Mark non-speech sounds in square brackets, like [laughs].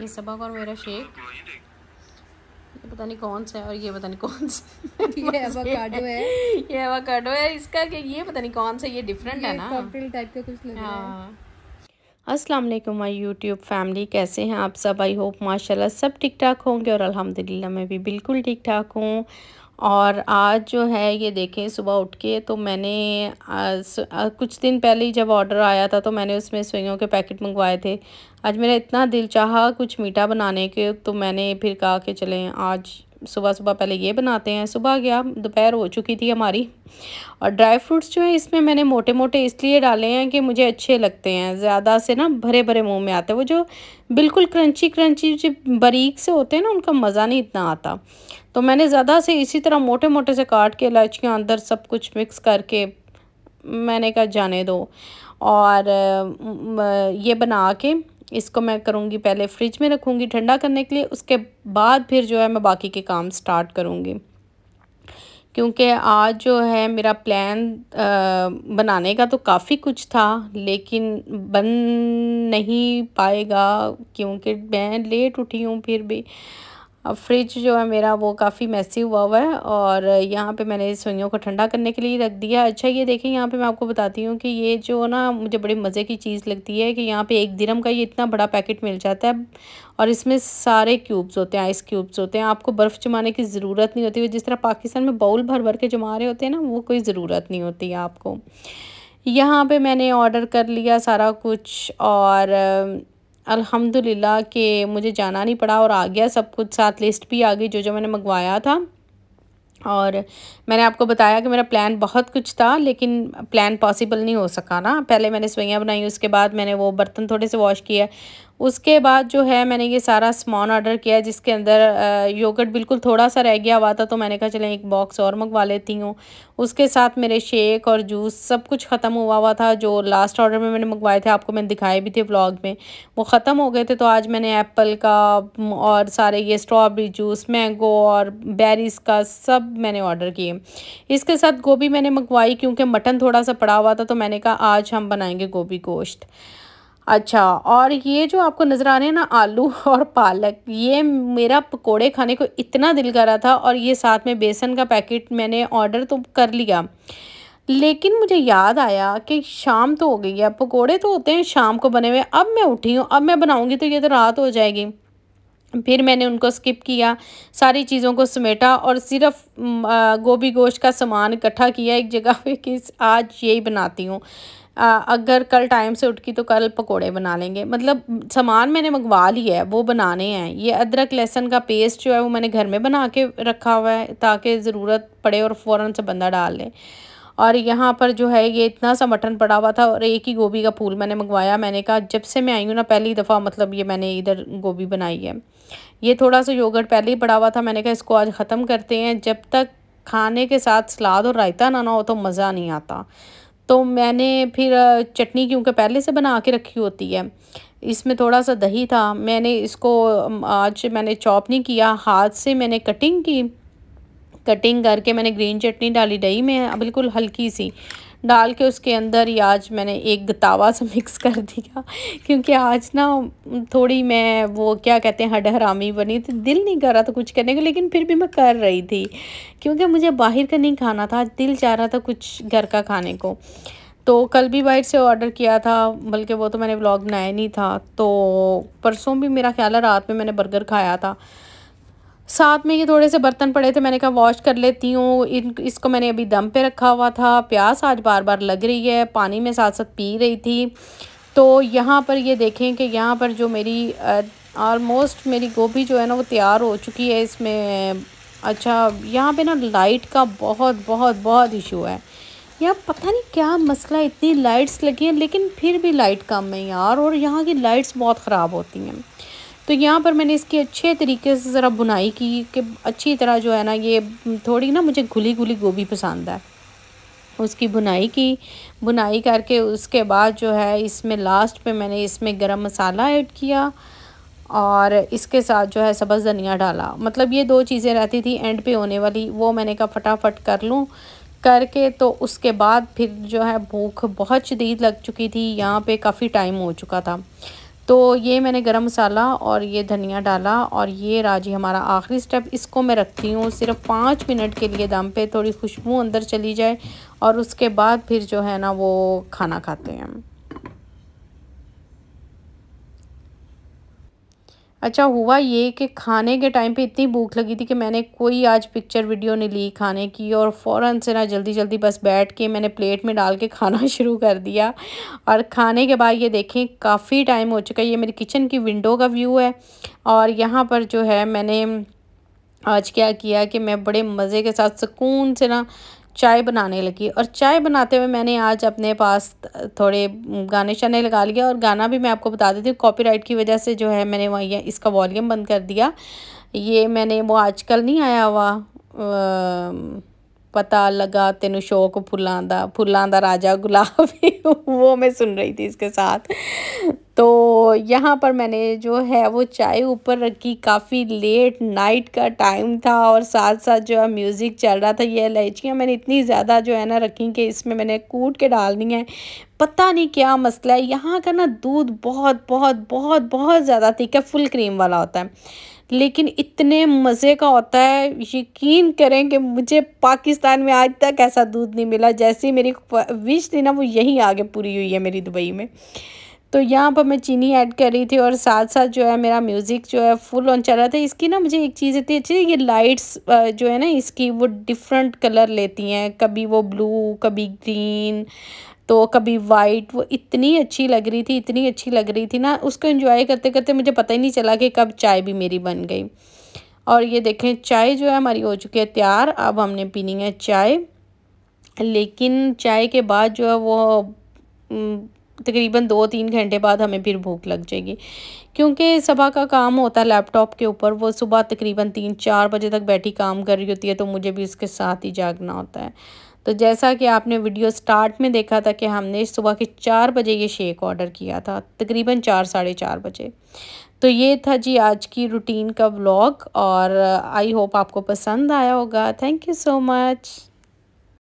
ये सबक और मेरा शेक ये पता नहीं कौन सा है और ये पता नहीं कौन सा [laughs] ये एवोकाडो है [laughs] ये एवोकाडो है इसका कि ये पता नहीं कौन सा ये डिफरेंट है ना कॉकटेल टाइप का कुछ लग रहा है हाँ। अस्सलाम वालेकुम माय यूट्यूब फैमिली कैसे हैं आप सब आई होप माशाल्लाह सब ठीक ठाक होंगे और अल्हम्दुलिल्लाह मैं भी बिल्कुल ठीक ठाक हूँ और आज जो है ये देखें सुबह उठ के तो मैंने स, आ, कुछ दिन पहले ही जब ऑर्डर आया था तो मैंने उसमें स्विंगों के पैकेट मंगवाए थे आज मेरा इतना दिल चाहा कुछ मीठा बनाने के तो मैंने फिर कहा कि चलें आज सुबह सुबह पहले ये बनाते हैं सुबह गया दोपहर हो चुकी थी हमारी और ड्राई फ्रूट्स जो है इसमें मैंने मोटे मोटे इसलिए डाले हैं कि मुझे अच्छे लगते हैं ज़्यादा से ना भरे भरे मुंह में आते हैं वो जो बिल्कुल क्रंची क्रंची जो बारीक से होते हैं ना उनका मज़ा नहीं इतना आता तो मैंने ज़्यादा से इसी तरह मोटे मोटे से काट के इलायचियाँ अंदर सब कुछ मिक्स करके मैंने कहा जाने दो और ये बना के इसको मैं करूँगी पहले फ्रिज में रखूँगी ठंडा करने के लिए उसके बाद फिर जो है मैं बाकी के काम स्टार्ट करूँगी क्योंकि आज जो है मेरा प्लान बनाने का तो काफ़ी कुछ था लेकिन बन नहीं पाएगा क्योंकि मैं लेट उठी हूँ फिर भी अब फ्रिज जो है मेरा वो काफ़ी मैसी हुआ हुआ है और यहाँ पे मैंने सोइयों को ठंडा करने के लिए रख दिया अच्छा ये देखें यहाँ पे मैं आपको बताती हूँ कि ये जो ना मुझे बड़े मज़े की चीज़ लगती है कि यहाँ पे एक दिरम का ये इतना बड़ा पैकेट मिल जाता है और इसमें सारे क्यूब्स होते हैं आइस क्यूब्स होते हैं आपको बर्फ़ जमाने की ज़रूरत नहीं होती जिस तरह पाकिस्तान में बाउल भर भर के जमा रहे होते हैं ना वो कोई ज़रूरत नहीं होती है आपको यहाँ पर मैंने ऑर्डर कर लिया सारा कुछ और अल्हम्दुलिल्लाह कि मुझे जाना नहीं पड़ा और आ गया सब कुछ साथ लिस्ट भी आ गई जो जो मैंने मंगवाया था और मैंने आपको बताया कि मेरा प्लान बहुत कुछ था लेकिन प्लान पॉसिबल नहीं हो सका ना पहले मैंने सवैयाँ बनाई उसके बाद मैंने वो बर्तन थोड़े से वॉश किया उसके बाद जो है मैंने ये सारा सामान ऑर्डर किया जिसके अंदर योगर्ट बिल्कुल थोड़ा सा रह गया हुआ था तो मैंने कहा चलें एक बॉक्स और मंगवा लेती हूँ उसके साथ मेरे शेक और जूस सब कुछ ख़त्म हुआ हुआ था जो लास्ट ऑर्डर में मैंने मंगवाए थे आपको मैंने दिखाए भी थे ब्लॉग में वो ख़त्म हो गए थे तो आज मैंने एप्पल का और सारे ये स्ट्रॉबेरी जूस मैंगो और बेरीज का सब मैंने ऑर्डर किए इसके साथ गोभी मैंने मंगवाई क्योंकि मटन थोड़ा सा पड़ा हुआ था तो मैंने कहा आज हम बनाएंगे गोभी गोश्त अच्छा और ये जो आपको नज़र आ रहे हैं ना आलू [laughs] और पालक ये मेरा पकोड़े खाने को इतना दिल कर रहा था और ये साथ में बेसन का पैकेट मैंने ऑर्डर तो कर लिया लेकिन मुझे याद आया कि शाम तो हो गई है पकोड़े तो होते हैं शाम को बने हुए अब मैं उठी हूँ अब मैं बनाऊँगी तो ये तो रात हो जाएगी फिर मैंने उनको स्किप किया सारी चीज़ों को समेटा और सिर्फ गोभी गोश्त का सामान इकट्ठा किया एक जगह पे कि आज यही बनाती हूँ अगर कल टाइम से उठ की तो कल पकोड़े बना लेंगे मतलब सामान मैंने मंगवा लिया है वो बनाने हैं ये अदरक लहसन का पेस्ट जो है वो मैंने घर में बना के रखा हुआ है ताकि ज़रूरत पड़े और फ़ौर से बंदा डाल ले और यहाँ पर जो है ये इतना सा मटन पड़ा हुआ था और एक ही गोभी का फूल मैंने मंगवाया मैंने कहा जब से मैं आई हूँ ना पहली दफ़ा मतलब ये मैंने इधर गोभी बनाई है ये थोड़ा सा योगर्ट पहले ही पड़ा हुआ था मैंने कहा इसको आज ख़त्म करते हैं जब तक खाने के साथ सलाद और रायता ना ना हो तो मज़ा नहीं आता तो मैंने फिर चटनी क्योंकि पहले से बना के रखी होती है इसमें थोड़ा सा दही था मैंने इसको आज मैंने चॉप नहीं किया हाथ से मैंने कटिंग की कटिंग करके मैंने ग्रीन चटनी डाली दही में बिल्कुल हल्की सी डाल के उसके अंदर ही आज मैंने एक गतावा से मिक्स कर दिया क्योंकि आज ना थोड़ी मैं वो क्या कहते हैं हड हरामी बनी थी दिल नहीं कर रहा था कुछ करने का लेकिन फिर भी मैं कर रही थी क्योंकि मुझे बाहर का नहीं खाना था आज दिल चाह रहा था कुछ घर का खाने को तो कल भी बाहर से ऑर्डर किया था बल्कि वो तो मैंने ब्लॉग बनाया नहीं था तो परसों भी मेरा ख्याल है रात में मैंने बर्गर खाया था साथ में ये थोड़े से बर्तन पड़े थे मैंने कहा वॉश कर लेती हूँ इन इसको मैंने अभी दम पे रखा हुआ था प्यास आज बार बार लग रही है पानी में साथ साथ पी रही थी तो यहाँ पर ये देखें कि यहाँ पर जो मेरी ऑलमोस्ट मेरी गोभी जो है ना वो तैयार हो चुकी है इसमें अच्छा यहाँ पे ना लाइट का बहुत बहुत बहुत इशू है यहाँ पता नहीं क्या मसला इतनी लाइट्स लगी हैं लेकिन फिर भी लाइट कम है यार और यहाँ की लाइट्स बहुत ख़राब होती हैं तो यहाँ पर मैंने इसकी अच्छे तरीके से ज़रा बुनाई की कि अच्छी तरह जो है ना ये थोड़ी ना मुझे घुली घुली गोभी पसंद है उसकी बुनाई की बुनाई करके उसके बाद जो है इसमें लास्ट पे मैंने इसमें गरम मसाला ऐड किया और इसके साथ जो है सब्ज़ धनिया डाला मतलब ये दो चीज़ें रहती थी एंड पे होने वाली वो मैंने कहा फटाफट कर लूँ करके तो उसके बाद फिर जो है भूख बहुत शदीद लग चुकी थी यहाँ पे काफ़ी टाइम हो चुका था तो ये मैंने गरम मसाला और ये धनिया डाला और ये राजी हमारा आखिरी स्टेप इसको मैं रखती हूँ सिर्फ पाँच मिनट के लिए दम पे थोड़ी खुशबू अंदर चली जाए और उसके बाद फिर जो है ना वो खाना खाते हैं अच्छा हुआ ये कि खाने के टाइम पे इतनी भूख लगी थी कि मैंने कोई आज पिक्चर वीडियो नहीं ली खाने की और फ़ौरन से ना जल्दी जल्दी बस बैठ के मैंने प्लेट में डाल के खाना [laughs] शुरू कर दिया और खाने के बाद ये देखें काफ़ी टाइम हो चुका है ये मेरी किचन की विंडो का व्यू है और यहाँ पर जो है मैंने आज क्या किया कि मैं बड़े मज़े के साथ सुकून से ना चाय बनाने लगी और चाय बनाते हुए मैंने आज अपने पास थोड़े गाने शाने लगा लिए और गाना भी मैं आपको बता देती हूँ कॉपीराइट की वजह से जो है मैंने वही इसका वॉल्यूम बंद कर दिया ये मैंने वो आजकल नहीं आया हुआ पता लगा तेन शौक फुलों का फुलों का राजा गुलाबी वो मैं सुन रही थी इसके साथ तो यहाँ पर मैंने जो है वो चाय ऊपर रखी काफ़ी लेट नाइट का टाइम था और साथ साथ जो है म्यूज़िक चल रहा था ये इलायचियाँ मैंने इतनी ज़्यादा जो है ना रखी कि इसमें मैंने कूट के डालनी है पता नहीं क्या मसला है यहाँ का ना दूध बहुत बहुत बहुत बहुत ज़्यादा है फुल क्रीम वाला होता है लेकिन इतने मज़े का होता है यकीन करें कि मुझे पाकिस्तान में आज तक ऐसा दूध नहीं मिला जैसी मेरी विश थी ना वो यहीं आगे पूरी हुई है मेरी दुबई में तो यहाँ पर मैं चीनी ऐड कर रही थी और साथ साथ जो है मेरा म्यूज़िक जो है फुल ऑन चल रहा था इसकी ना मुझे एक चीज़ इतनी अच्छी ये लाइट्स जो है ना इसकी वो डिफरेंट कलर लेती हैं कभी वो ब्लू कभी ग्रीन तो कभी वाइट वो इतनी अच्छी लग रही थी इतनी अच्छी लग रही थी ना उसको इंजॉय करते करते मुझे पता ही नहीं चला कि कब चाय भी मेरी बन गई और ये देखें चाय जो है हमारी हो चुकी है तैयार अब हमने पीनी है चाय लेकिन चाय के बाद जो है वो तकरीबन दो तीन घंटे बाद हमें फिर भूख लग जाएगी क्योंकि सभा का काम होता है लैपटॉप के ऊपर वो सुबह तकरीबन तीन चार बजे तक बैठी काम कर रही होती है तो मुझे भी उसके साथ ही जागना होता है तो जैसा कि आपने वीडियो स्टार्ट में देखा था कि हमने सुबह के चार बजे ये शेक ऑर्डर किया था तकरीबन चार साढ़े चार बजे तो ये था जी आज की रूटीन का व्लॉग और आई होप आपको पसंद आया होगा थैंक यू सो मच